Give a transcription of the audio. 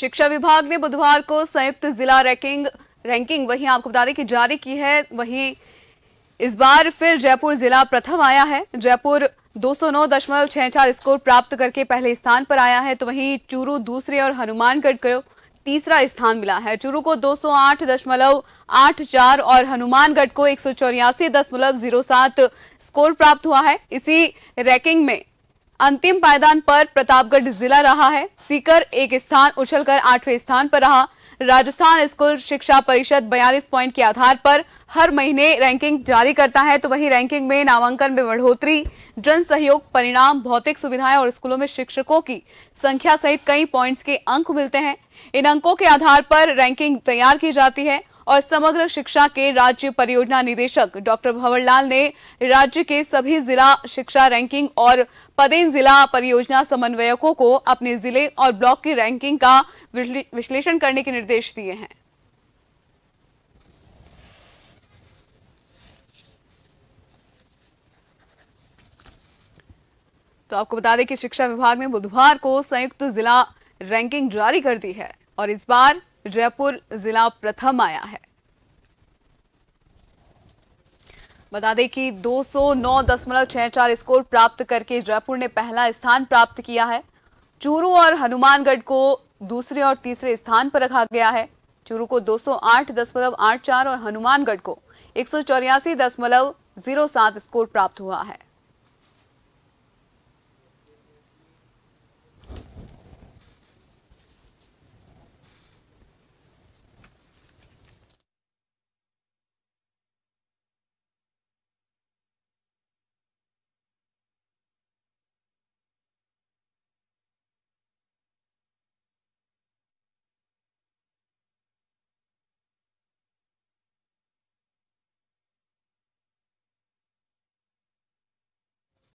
शिक्षा विभाग ने बुधवार को संयुक्त जिला रैंकिंग रैंकिंग वहीं आपको बता दें कि जारी की है वहीं इस बार फिर जयपुर जिला प्रथम आया है जयपुर 209.64 स्कोर प्राप्त करके पहले स्थान पर आया है तो वहीं चूरू दूसरे और हनुमानगढ़ को तीसरा स्थान मिला है चूरू को 208.84 और हनुमानगढ़ को एक स्कोर प्राप्त हुआ है इसी रैंकिंग में अंतिम पायदान पर प्रतापगढ़ जिला रहा है सीकर एक स्थान उछलकर आठवें स्थान पर रहा राजस्थान स्कूल शिक्षा परिषद 42 पॉइंट के आधार पर हर महीने रैंकिंग जारी करता है तो वही रैंकिंग में नामांकन में बढ़ोतरी जन सहयोग परिणाम भौतिक सुविधाएं और स्कूलों में शिक्षकों की संख्या सहित कई पॉइंट्स के अंक मिलते हैं इन अंकों के आधार पर रैंकिंग तैयार की जाती है और समग्र शिक्षा के राज्य परियोजना निदेशक डॉक्टर भंवरलाल ने राज्य के सभी जिला शिक्षा रैंकिंग और पदेन जिला परियोजना समन्वयकों को अपने जिले और ब्लॉक की रैंकिंग का विश्लेषण करने के निर्देश दिए हैं तो आपको बता दें कि शिक्षा विभाग ने बुधवार को संयुक्त जिला रैंकिंग जारी कर दी है और इस बार जयपुर जिला प्रथम आया है बता दें कि 209.64 स्कोर प्राप्त करके जयपुर ने पहला स्थान प्राप्त किया है चूरू और हनुमानगढ़ को दूसरे और तीसरे स्थान पर रखा गया है चूरू को 208.84 और हनुमानगढ़ को एक स्कोर प्राप्त हुआ है